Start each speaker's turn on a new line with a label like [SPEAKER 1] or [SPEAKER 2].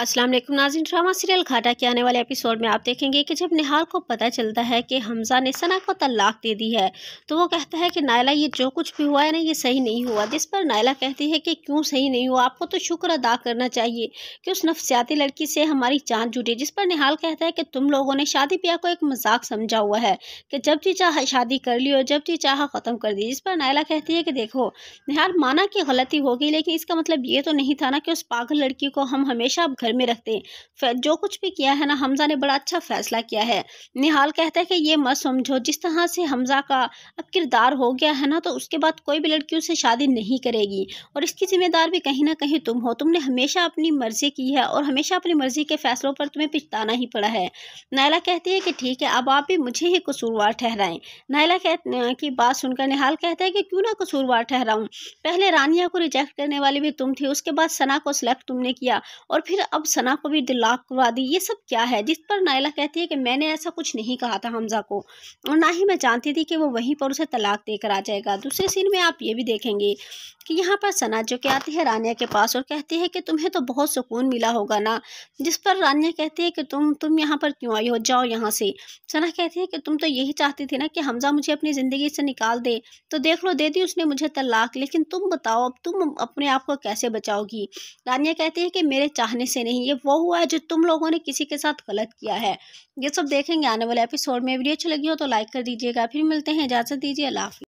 [SPEAKER 1] अस्सलाम वालेकुम नाजिन drama serial घाटा के आने वाले एपिसोड में आप देखेंगे कि जब निहाल को पता चलता है कि हमजा ने सना को तलाक दे दी है तो वो कहता है कि नायला ये जो कुछ भी हुआ है ना ये सही नहीं हुआ जिस पर नायला कहती है कि क्यों सही नहीं हुआ आपको तो शुक्र अदा करना चाहिए कि उस नफसियाती लड़की से हमारी जान जुटी जिस पर निहाल कहता है कि तुम लोगों ने शादी ब्याह को एक मजाक समझा हुआ है कि जब जी चाह शादी कर ली और जब जी चाह ख़त्म कर दी जिस पर नायला कहती है कि देखो निहाल माना कि गलती हो गई लेकिन इसका मतलब ये तो नहीं था ना कि उस पागल लड़की को हम हमेशा घर में रखते हैं जो कुछ भी किया है ना हमजा ने बड़ा अच्छा फैसला किया है निहाल कहता है कि ये मत समझो जिस तरह से हमजा का अब किरदार हो गया है ना तो उसके बाद कोई भी लड़की उससे शादी नहीं करेगी और इसकी जिम्मेदार भी कहीं ना कहीं तुम हो तुमने हमेशा अपनी मर्ज़ी की है और हमेशा अपनी मर्ज़ी के फैसलों पर तुम्हें पिछताना ही पड़ा है नायला कहती है कि ठीक है अब आप भी मुझे ही कसूरवार ठहराएं नायला कह की बात सुनकर निहाल कहता है कि क्यों ना कसूरवार ठहराऊं पहले रानिया को रिजेक्ट करने वाली भी तुम थी उसके बाद सना को सिलेक्ट तुमने किया और फिर अब सना को भी दिलाक करवा दी ये सब क्या है जिस पर नायला कहती है कि मैंने ऐसा कुछ नहीं कहा था हमज़ा को और ना ही मैं जानती थी कि वो वहीं पर उसे तलाक देकर आ जाएगा दूसरे सीन में आप ये भी देखेंगे कि यहाँ पर सना जो कि आती है रानिया के पास और कहती है कि तुम्हें तो बहुत सुकून मिला होगा ना जिस पर रानिया कहती है कि तुम तुम यहाँ पर क्यों आई हो जाओ यहाँ से सना कहती है कि तुम तो यही चाहती थी ना कि हमज़ा मुझे अपनी ज़िंदगी से निकाल दे तो देख लो दे दी उसने मुझे तलाक लेकिन तुम बताओ अब तुम अपने आप को कैसे बचाओगी रानिया कहती है कि मेरे चाहने से से नहीं ये वो हुआ है जो तुम लोगों ने किसी के साथ गलत किया है ये सब देखेंगे आने वाले एपिसोड में वीडियो अच्छी लगी हो तो लाइक कर दीजिएगा फिर मिलते हैं इजाज़त दीजिए अल्लाह